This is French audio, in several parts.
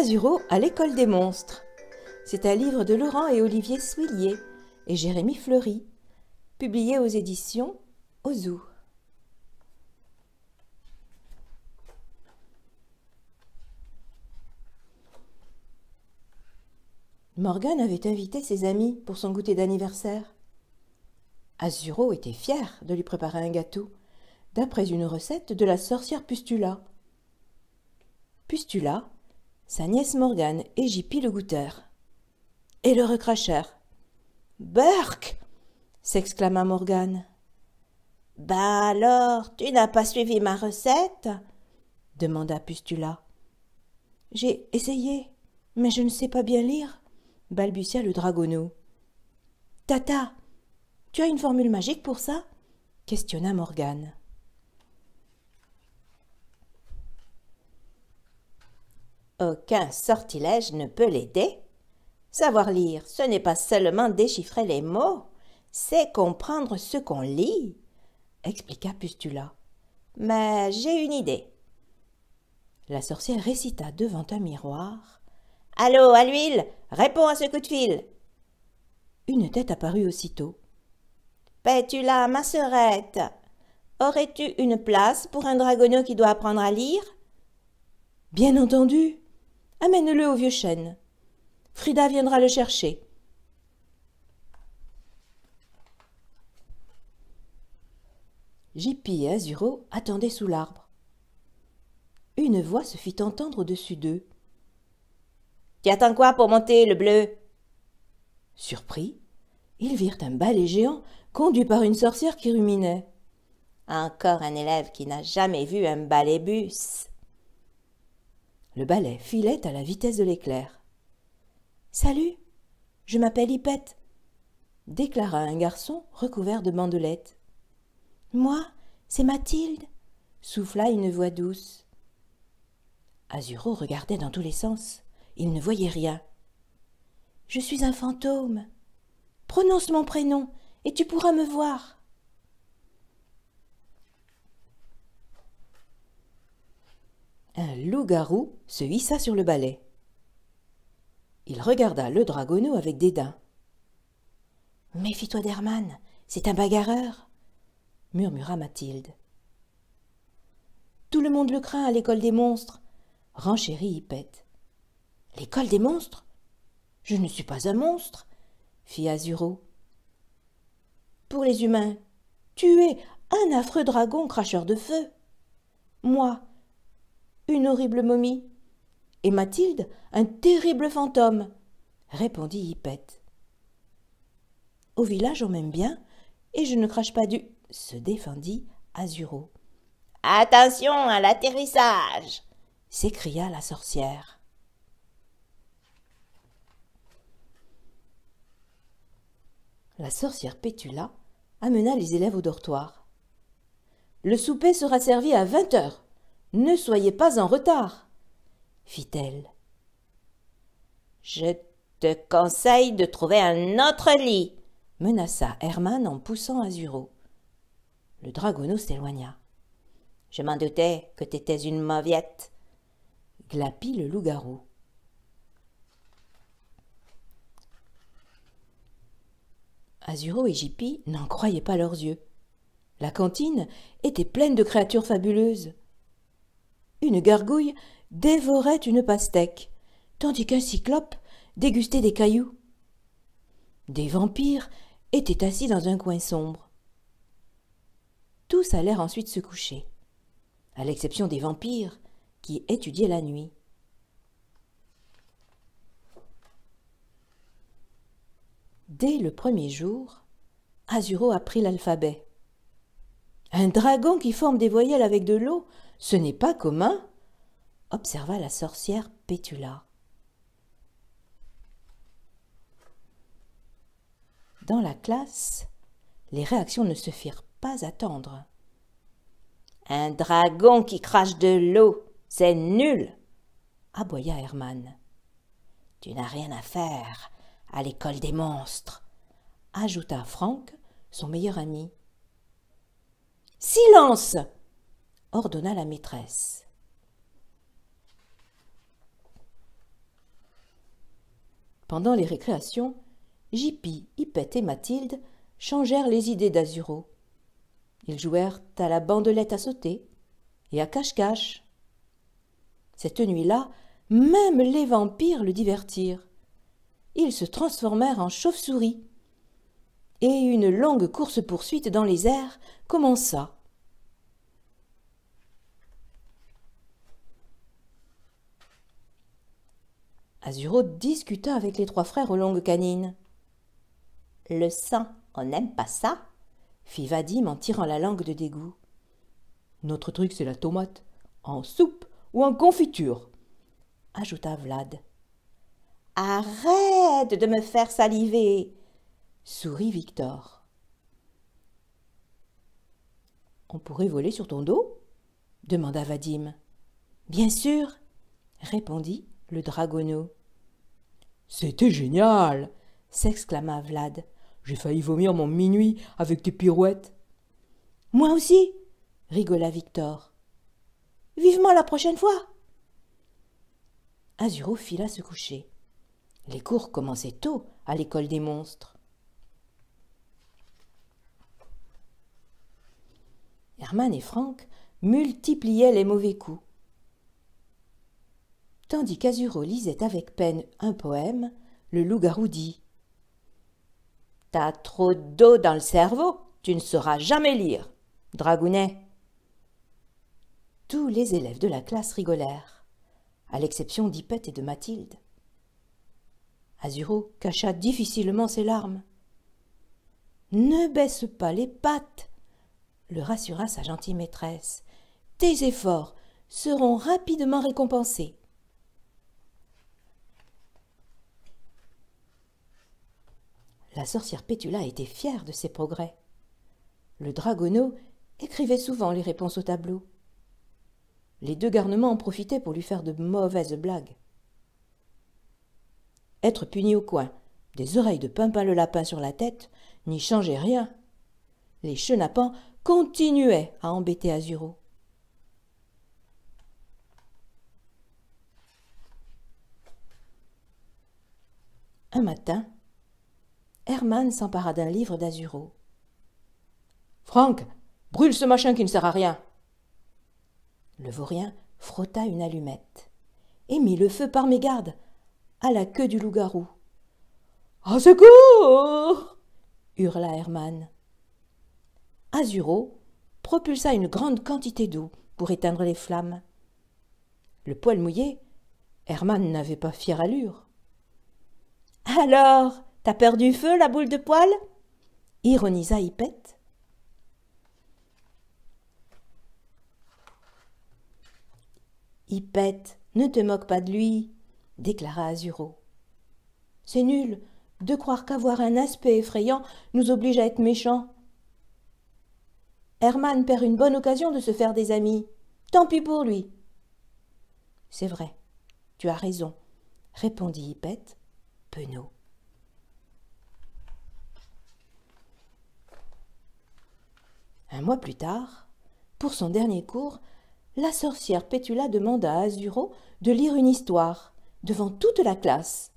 Azuro à l'école des monstres. C'est un livre de Laurent et Olivier Souillier et Jérémy Fleury, publié aux éditions Ozu Morgan avait invité ses amis pour son goûter d'anniversaire. Azuro était fier de lui préparer un gâteau, d'après une recette de la sorcière Pustula. Pustula sa nièce Morgane et le goûteur Et le recrachèrent. Burke s'exclama Morgane. Bah alors, tu n'as pas suivi ma recette demanda Pustula. J'ai essayé, mais je ne sais pas bien lire, balbutia le dragonneau. Tata, tu as une formule magique pour ça questionna Morgane. Aucun sortilège ne peut l'aider. Savoir lire, ce n'est pas seulement déchiffrer les mots, c'est comprendre ce qu'on lit, expliqua Pustula. Mais j'ai une idée. La sorcière récita devant un miroir. Allô, à l'huile, réponds à ce coup de fil. Une tête apparut aussitôt. Pétula, ma sœurette, aurais-tu une place pour un dragonneau qui doit apprendre à lire Bien entendu Amène-le au vieux chêne. Frida viendra le chercher. Jippy et Azuro attendaient sous l'arbre. Une voix se fit entendre au-dessus d'eux. Tu attends quoi pour monter, le bleu Surpris, ils virent un balai géant conduit par une sorcière qui ruminait. Encore un élève qui n'a jamais vu un balai bus. Le balai filait à la vitesse de l'éclair. Salut Je m'appelle Hippette, déclara un garçon recouvert de bandelettes. Moi, c'est Mathilde, souffla une voix douce. Azuro regardait dans tous les sens. Il ne voyait rien. Je suis un fantôme. Prononce mon prénom, et tu pourras me voir. un loup-garou se hissa sur le balai. Il regarda le dragonneau avec dédain. Méfie-toi d'Hermann, c'est un bagarreur, murmura Mathilde. Tout le monde le craint à l'école des monstres, renchérit Hippette. L'école des monstres Je ne suis pas un monstre, fit Azuro. Pour les humains, tu es un affreux dragon cracheur de feu. Moi, une horrible momie. Et Mathilde, un terrible fantôme, répondit Hippette. Au village, on m'aime bien, et je ne crache pas du. se défendit Azuro. Attention à l'atterrissage s'écria la sorcière. La sorcière Pétula amena les élèves au dortoir. Le souper sera servi à vingt heures, ne soyez pas en retard, fit-elle. Je te conseille de trouver un autre lit, menaça Herman en poussant Azuro. Le dragonneau s'éloigna. Je m'en doutais que t'étais une mauviette, glapit le loup-garou. Azuro et Jippy n'en croyaient pas leurs yeux. La cantine était pleine de créatures fabuleuses une gargouille dévorait une pastèque, tandis qu'un cyclope dégustait des cailloux. Des vampires étaient assis dans un coin sombre. Tous allèrent ensuite se coucher, à l'exception des vampires qui étudiaient la nuit. Dès le premier jour, Azuro apprit l'alphabet. Un dragon qui forme des voyelles avec de l'eau, ce n'est pas commun, observa la sorcière Pétula. Dans la classe, les réactions ne se firent pas attendre. Un dragon qui crache de l'eau, c'est nul, aboya Herman. Tu n'as rien à faire à l'école des monstres, ajouta Franck, son meilleur ami. Silence ordonna la maîtresse. Pendant les récréations, Jippy, Hippette et Mathilde changèrent les idées d'Azuro. Ils jouèrent à la bandelette à sauter et à cache-cache. Cette nuit-là, même les vampires le divertirent. Ils se transformèrent en chauve-souris et une longue course-poursuite dans les airs commença. Azuro discuta avec les trois frères aux longues canines. Le sang, on n'aime pas ça fit Vadim en tirant la langue de dégoût. Notre truc, c'est la tomate, en soupe ou en confiture, ajouta Vlad. Arrête de me faire saliver Sourit Victor. On pourrait voler sur ton dos demanda Vadim. Bien sûr répondit le dragonneau. C'était génial s'exclama Vlad. J'ai failli vomir mon minuit avec tes pirouettes. Moi aussi rigola Victor. Vivement la prochaine fois Azuro fila se coucher. Les cours commençaient tôt à l'école des monstres. Herman et Franck multipliaient les mauvais coups. Tandis qu'Azuro lisait avec peine un poème, le loup-garou dit T'as trop d'eau dans le cerveau, tu ne sauras jamais lire, dragounet. Tous les élèves de la classe rigolèrent, à l'exception d'Ipette et de Mathilde. Azuro cacha difficilement ses larmes. Ne baisse pas les pattes, le rassura sa gentille maîtresse. Tes efforts seront rapidement récompensés. La sorcière Pétula était fière de ses progrès. Le dragonneau écrivait souvent les réponses au tableau. Les deux garnements en profitaient pour lui faire de mauvaises blagues. Être puni au coin, des oreilles de Pimpin le lapin sur la tête, n'y changeait rien. Les chenapans continuait à embêter Azuro. Un matin, Herman s'empara d'un livre d'Azuro. Franck, brûle ce machin qui ne sert à rien. Le vaurien frotta une allumette et mit le feu par mégarde à la queue du loup-garou. À secours hurla Herman. Azuro propulsa une grande quantité d'eau pour éteindre les flammes. Le poil mouillé, Herman n'avait pas fière allure. Alors, t'as perdu feu, la boule de poil ironisa Hippette. Hippette, ne te moque pas de lui, déclara Azuro. C'est nul de croire qu'avoir un aspect effrayant nous oblige à être méchants. Herman perd une bonne occasion de se faire des amis. Tant pis pour lui. C'est vrai, tu as raison, répondit Hippette, penaud. Un mois plus tard, pour son dernier cours, la sorcière Pétula demanda à Azuro de lire une histoire devant toute la classe.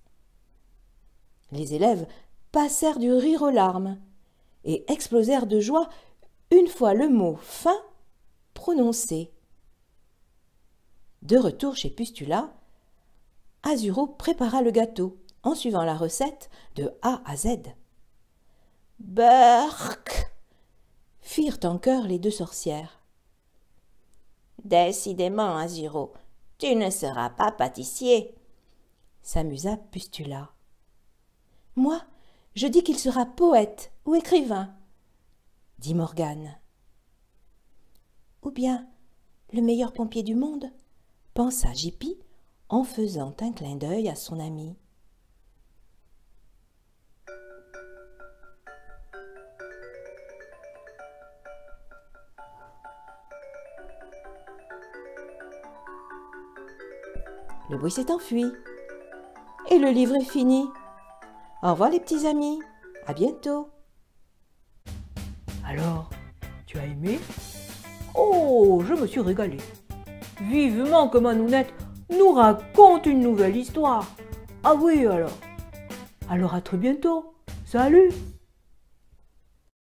Les élèves passèrent du rire aux larmes et explosèrent de joie une fois le mot fin prononcé. De retour chez Pustula, Azuro prépara le gâteau en suivant la recette de A à Z. Burk firent en chœur les deux sorcières. Décidément, Azuro, tu ne seras pas pâtissier, s'amusa Pustula. Moi, je dis qu'il sera poète ou écrivain, dit Morgane. Ou bien le meilleur pompier du monde pensa Jippy en faisant un clin d'œil à son ami. Le bruit s'est enfui. Et le livre est fini. Au revoir les petits amis. À bientôt. Alors, tu as aimé Oh, je me suis régalé. Vivement que Manounette nous raconte une nouvelle histoire. Ah oui alors. Alors à très bientôt. Salut